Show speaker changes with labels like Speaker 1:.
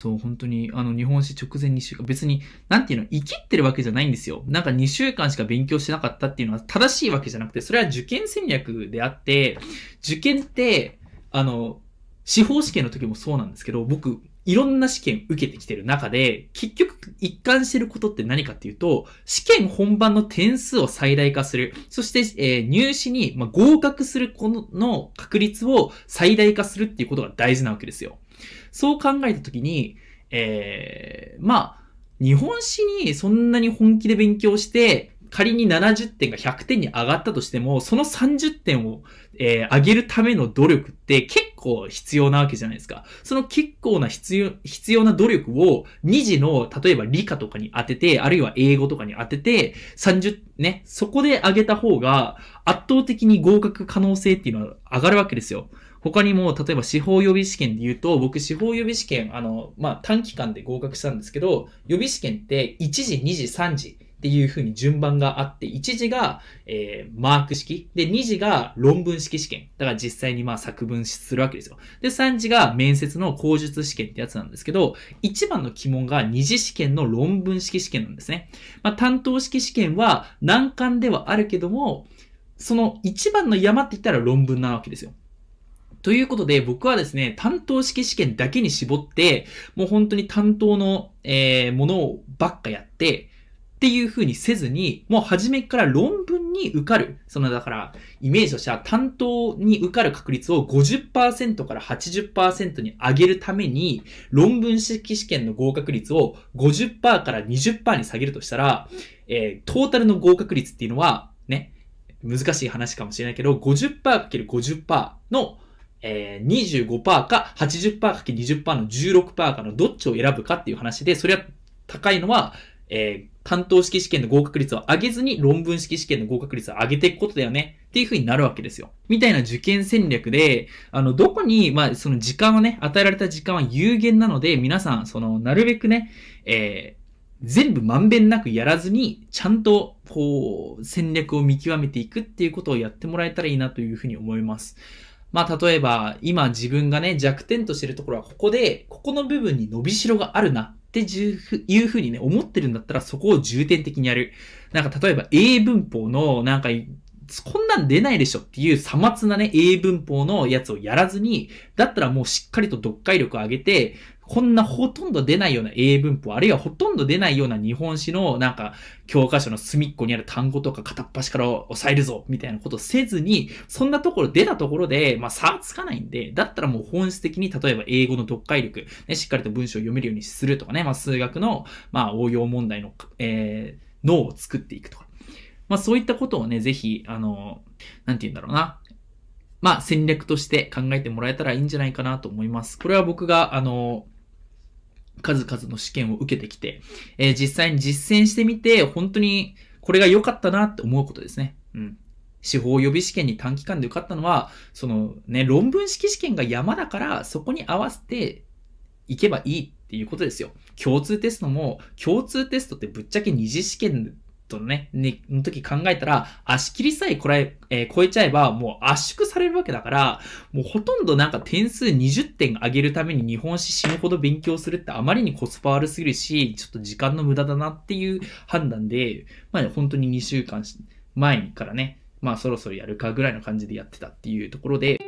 Speaker 1: そう、本当に、あの、日本史直前2週間、別に、なんていうの、生きってるわけじゃないんですよ。なんか2週間しか勉強しなかったっていうのは正しいわけじゃなくて、それは受験戦略であって、受験って、あの、司法試験の時もそうなんですけど、僕、いろんな試験受けてきてる中で、結局一貫してることって何かっていうと、試験本番の点数を最大化する。そして、えー、入試に、ま合格するこの確率を最大化するっていうことが大事なわけですよ。そう考えたときに、えー、まあ、日本史にそんなに本気で勉強して、仮に70点が100点に上がったとしても、その30点を、えー、上げるための努力って結構必要なわけじゃないですか。その結構な必要、必要な努力を2次の、例えば理科とかに当てて、あるいは英語とかに当てて、30、ね、そこで上げた方が圧倒的に合格可能性っていうのは上がるわけですよ。他にも、例えば司法予備試験で言うと、僕司法予備試験、あの、まあ、短期間で合格したんですけど、予備試験って1時、2時、3時、っていうふうに順番があって、1次が、えー、マーク式。で、2次が論文式試験。だから実際にまあ作文するわけですよ。で、3次が面接の口述試験ってやつなんですけど、一番の鬼門が2次試験の論文式試験なんですね。まあ、担当式試験は難関ではあるけども、その一番の山って言ったら論文なわけですよ。ということで、僕はですね、担当式試験だけに絞って、もう本当に担当の、えー、ものをばっかやって、っていう風にせずに、もう初めから論文に受かる。そのだから、イメージとしては担当に受かる確率を50%から80%に上げるために、論文式試験の合格率を50%から20%に下げるとしたら、えー、トータルの合格率っていうのは、ね、難しい話かもしれないけど、50%×50% のえー、25%か 80%×20% の16%かのどっちを選ぶかっていう話で、それは高いのはえー、関式試験の合格率を上げずに論文式試験の合格率を上げていくことだよねっていう風になるわけですよ。みたいな受験戦略で、あの、どこに、まあ、その時間をね、与えられた時間は有限なので、皆さん、その、なるべくね、えー、全部まんべんなくやらずに、ちゃんと、こう、戦略を見極めていくっていうことをやってもらえたらいいなというふうに思います。まあ、例えば、今自分がね、弱点としてるところは、ここで、ここの部分に伸びしろがあるなっていうふうにね、思ってるんだったらそこを重点的にやる。なんか例えば英文法のなんかこんなん出ないでしょっていうさまつなね、英文法のやつをやらずに、だったらもうしっかりと読解力を上げて、こんなほとんど出ないような英文法、あるいはほとんど出ないような日本史のなんか教科書の隅っこにある単語とか片っ端から押さえるぞ、みたいなことせずに、そんなところ出たところで、まあ差はつかないんで、だったらもう本質的に例えば英語の読解力、ね、しっかりと文章を読めるようにするとかね、まあ数学の、まあ応用問題の、えー、脳を作っていくとか。まあそういったことをね、ぜひ、あの、なんて言うんだろうな。まあ戦略として考えてもらえたらいいんじゃないかなと思います。これは僕が、あの、数々の試験を受けてきて、えー、実際に実践してみて、本当にこれが良かったなって思うことですね。うん。司法予備試験に短期間で受かったのは、そのね、論文式試験が山だから、そこに合わせていけばいいっていうことですよ。共通テストも、共通テストってぶっちゃけ二次試験とね、ね、の時考えたら、足切りさえこれ、えー、超えちゃえば、もう圧縮されるわけだから、もうほとんどなんか点数20点上げるために日本史死ぬほど勉強するってあまりにコスパ悪すぎるし、ちょっと時間の無駄だなっていう判断で、まあ、ね、本当に2週間前からね、まあそろそろやるかぐらいの感じでやってたっていうところで、